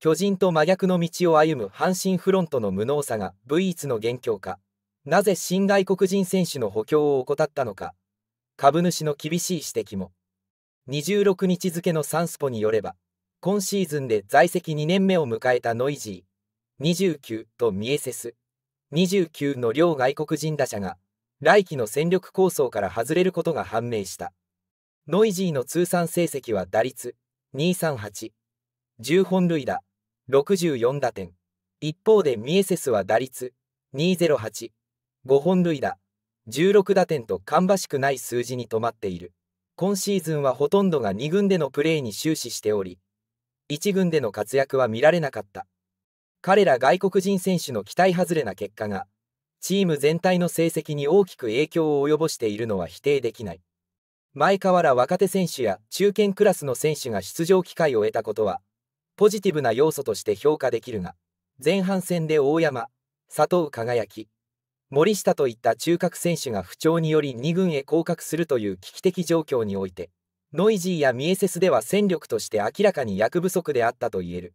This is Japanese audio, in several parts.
巨人と真逆の道を歩む阪神フロントの無能さが唯一の元凶かなぜ新外国人選手の補強を怠ったのか株主の厳しい指摘も26日付のサンスポによれば今シーズンで在籍2年目を迎えたノイジー29とミエセス29の両外国人打者が来季の戦力構想から外れることが判明したノイジーの通算成績は打率238 10本塁打64打点。一方でミエセスは打率208、5本塁打、16打点と芳しくない数字に止まっている。今シーズンはほとんどが2軍でのプレーに終始しており、1軍での活躍は見られなかった。彼ら外国人選手の期待外れな結果が、チーム全体の成績に大きく影響を及ぼしているのは否定できない。前川ら若手選手や中堅クラスの選手が出場機会を得たことは、ポジティブな要素として評価できるが、前半戦で大山、佐藤輝き、森下といった中核選手が不調により2軍へ降格するという危機的状況において、ノイジーやミエセスでは戦力として明らかに役不足であったと言える。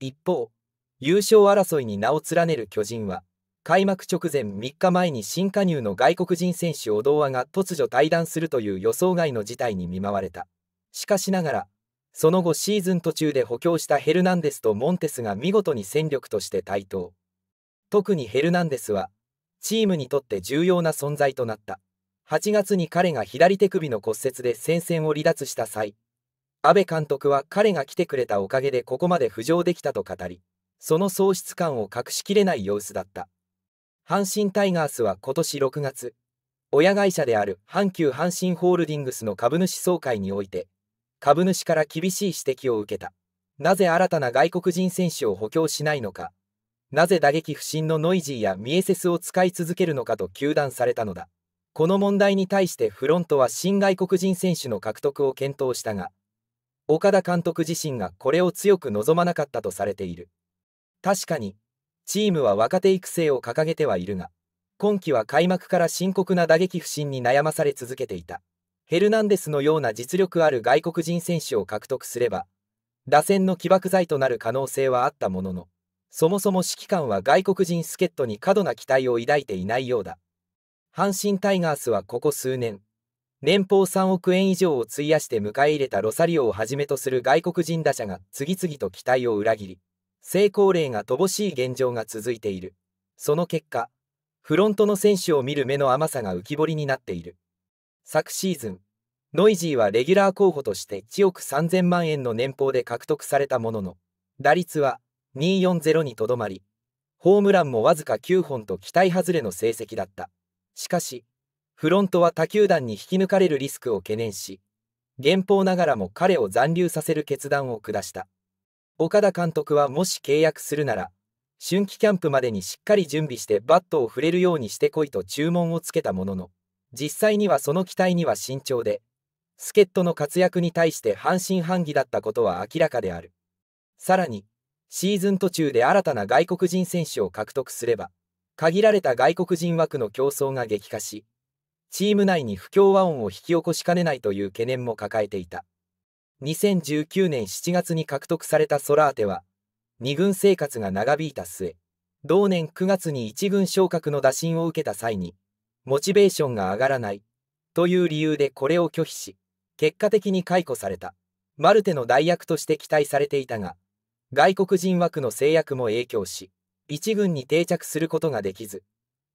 一方、優勝争いに名を連ねる巨人は、開幕直前3日前に新加入の外国人選手オドーアが突如退団するという予想外の事態に見舞われた。しかしながら、その後シーズン途中で補強したヘルナンデスとモンテスが見事に戦力として台頭特にヘルナンデスはチームにとって重要な存在となった8月に彼が左手首の骨折で戦線を離脱した際阿部監督は彼が来てくれたおかげでここまで浮上できたと語りその喪失感を隠しきれない様子だった阪神タイガースは今年6月親会社である阪急阪神ホールディングスの株主総会において株主から厳しい指摘を受けた。なぜ新たな外国人選手を補強しないのか。なぜ打撃不振のノイジーやミエセスを使い続けるのかと糾弾されたのだ。この問題に対してフロントは新外国人選手の獲得を検討したが、岡田監督自身がこれを強く望まなかったとされている。確かに、チームは若手育成を掲げてはいるが、今季は開幕から深刻な打撃不振に悩まされ続けていた。ヘルナンデスのような実力ある外国人選手を獲得すれば、打線の起爆剤となる可能性はあったものの、そもそも指揮官は外国人助っ人に過度な期待を抱いていないようだ。阪神タイガースはここ数年、年俸3億円以上を費やして迎え入れたロサリオをはじめとする外国人打者が次々と期待を裏切り、成功例が乏しい現状が続いている。その結果、フロントの選手を見る目の甘さが浮き彫りになっている。昨シーズン、ノイジーはレギュラー候補として1億3000万円の年俸で獲得されたものの、打率は240にとどまり、ホームランもわずか9本と期待外れの成績だった。しかし、フロントは他球団に引き抜かれるリスクを懸念し、現俸ながらも彼を残留させる決断を下した。岡田監督はもし契約するなら、春季キャンプまでにしっかり準備してバットを振れるようにしてこいと注文をつけたものの、実際にはその期待には慎重で、助っ人の活躍に対して半信半疑だったことは明らかである。さらに、シーズン途中で新たな外国人選手を獲得すれば、限られた外国人枠の競争が激化し、チーム内に不協和音を引き起こしかねないという懸念も抱えていた。2019年7月に獲得されたソラーテは、2軍生活が長引いた末、同年9月に1軍昇格の打診を受けた際に、モチベーションが上がらないという理由でこれを拒否し結果的に解雇されたマルテの代役として期待されていたが外国人枠の制約も影響し一軍に定着することができず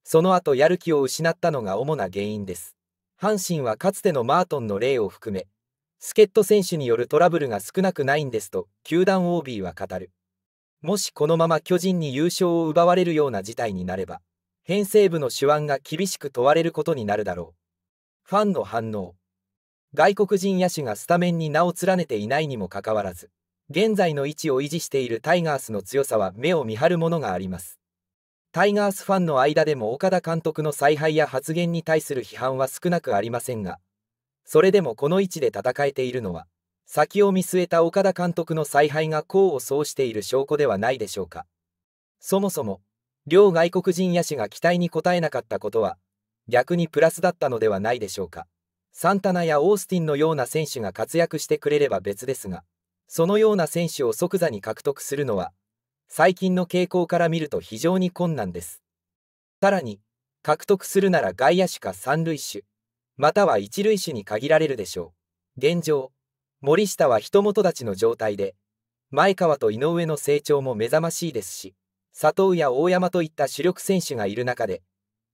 その後やる気を失ったのが主な原因です阪神はかつてのマートンの例を含め助っ人選手によるトラブルが少なくないんですと球団 OB は語るもしこのまま巨人に優勝を奪われるような事態になれば編成部の手腕が厳しく問われることになるだろう。ファンの反応。外国人野手がスタメンに名を連ねていないにもかかわらず、現在の位置を維持しているタイガースの強さは目を見張るものがあります。タイガースファンの間でも岡田監督の采配や発言に対する批判は少なくありませんが、それでもこの位置で戦えているのは、先を見据えた岡田監督の采配が功を奏している証拠ではないでしょうか。そもそも、両外国人野手が期待に応えなかったことは、逆にプラスだったのではないでしょうか。サンタナやオースティンのような選手が活躍してくれれば別ですが、そのような選手を即座に獲得するのは、最近の傾向から見ると非常に困難です。さらに、獲得するなら外野手か三塁手、または一塁手に限られるでしょう。現状、森下は人元立ちの状態で、前川と井上の成長も目覚ましいですし、佐藤や大山といった主力選手がいる中で、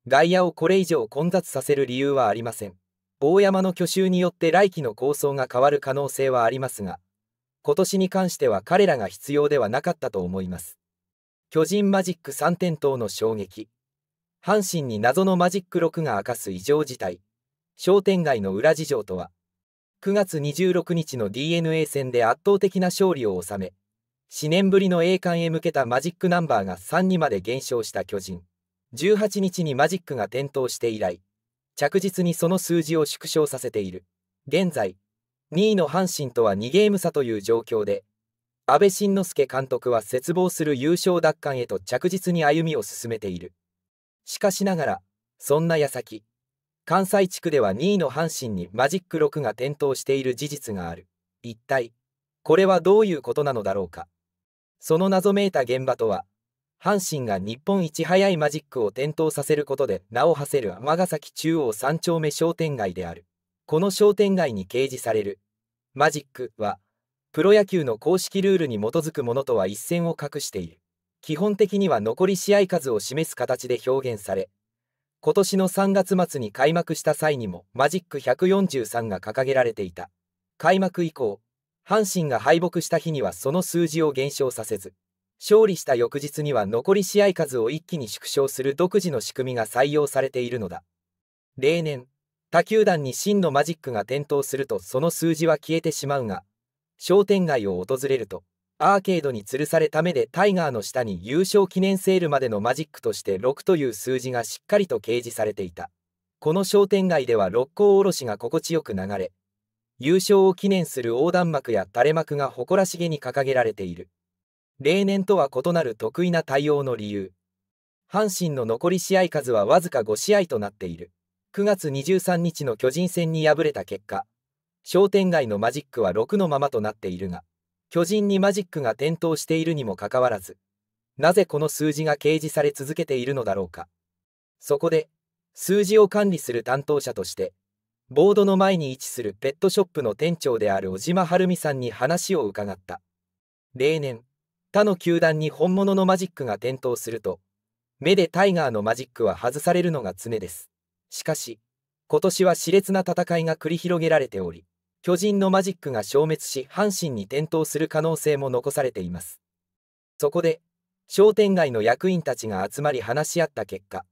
外野をこれ以上混雑させる理由はありません。大山の去就によって来季の構想が変わる可能性はありますが、今年に関しては彼らが必要ではなかったと思います。巨人マジック3点等の衝撃。阪神に謎のマジック6が明かす異常事態。商店街の裏事情とは、9月26日の DNA 戦で圧倒的な勝利を収め、4年ぶりの栄冠へ向けたマジックナンバーが3にまで減少した巨人。18日にマジックが点灯して以来、着実にその数字を縮小させている。現在、2位の阪神とは2ゲーム差という状況で、安倍晋之助監督は絶望する優勝奪還へと着実に歩みを進めている。しかしながら、そんな矢先、関西地区では2位の阪神にマジック6が点灯している事実がある。一体、これはどういうことなのだろうか。その謎めいた現場とは、阪神が日本一早いマジックを点灯させることで名を馳せる尼崎中央三丁目商店街である。この商店街に掲示されるマジックは、プロ野球の公式ルールに基づくものとは一線を画している。基本的には残り試合数を示す形で表現され、今年の3月末に開幕した際にもマジック143が掲げられていた。開幕以降、阪神が敗北した日にはその数字を減少させず、勝利した翌日には残り試合数を一気に縮小する独自の仕組みが採用されているのだ。例年、他球団に真のマジックが点灯するとその数字は消えてしまうが、商店街を訪れると、アーケードに吊るされた目でタイガーの下に優勝記念セールまでのマジックとして6という数字がしっかりと掲示されていた。この商店街では六甲おろしが心地よく流れ、優勝を記念する横断幕や垂れ幕が誇らしげに掲げられている。例年とは異なる得意な対応の理由。阪神の残り試合数はわずか5試合となっている。9月23日の巨人戦に敗れた結果、商店街のマジックは6のままとなっているが、巨人にマジックが点灯しているにもかかわらず、なぜこの数字が掲示され続けているのだろうか。そこで、数字を管理する担当者として、ボードの前に位置するペットショップの店長である小島晴美さんに話を伺った。例年、他の球団に本物のマジックが点灯すると、目でタイガーのマジックは外されるのが常です。しかし、今年は熾烈な戦いが繰り広げられており、巨人のマジックが消滅し阪神に点灯する可能性も残されています。そこで、商店街の役員たちが集まり話し合った結果、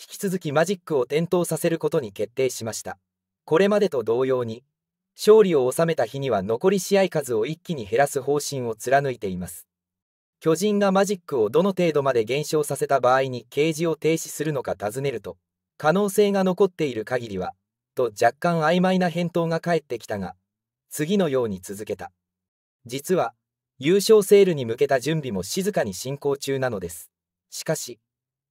引き続きマジックを点灯させることに決定しました。これまでと同様に、勝利を収めた日には残り試合数を一気に減らす方針を貫いています。巨人がマジックをどの程度まで減少させた場合に掲示を停止するのか尋ねると、可能性が残っている限りは、と若干曖昧な返答が返ってきたが、次のように続けた。実は、優勝セールに向けた準備も静かに進行中なのです。しかし、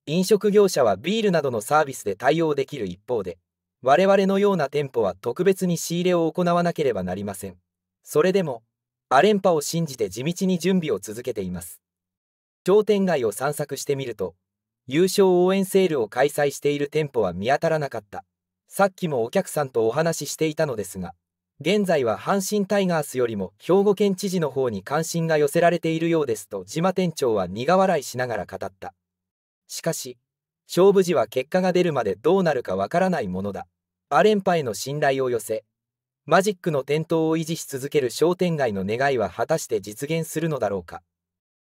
飲食業者はビールなどのサービスで対応できる一方で、我々のような店舗は特別に仕入れを行わなければなりません。それでも、アレンパを信じて地道に準備を続けています。商店街を散策してみると、優勝応援セールを開催している店舗は見当たらなかった。さっきもお客さんとお話ししていたのですが、現在は阪神タイガースよりも兵庫県知事の方に関心が寄せられているようですと、島店長は苦笑いしながら語った。しかし、勝負時は結果が出るまでどうなるかわからないものだ。アレンパへの信頼を寄せ、マジックの点灯を維持し続ける商店街の願いは果たして実現するのだろうか。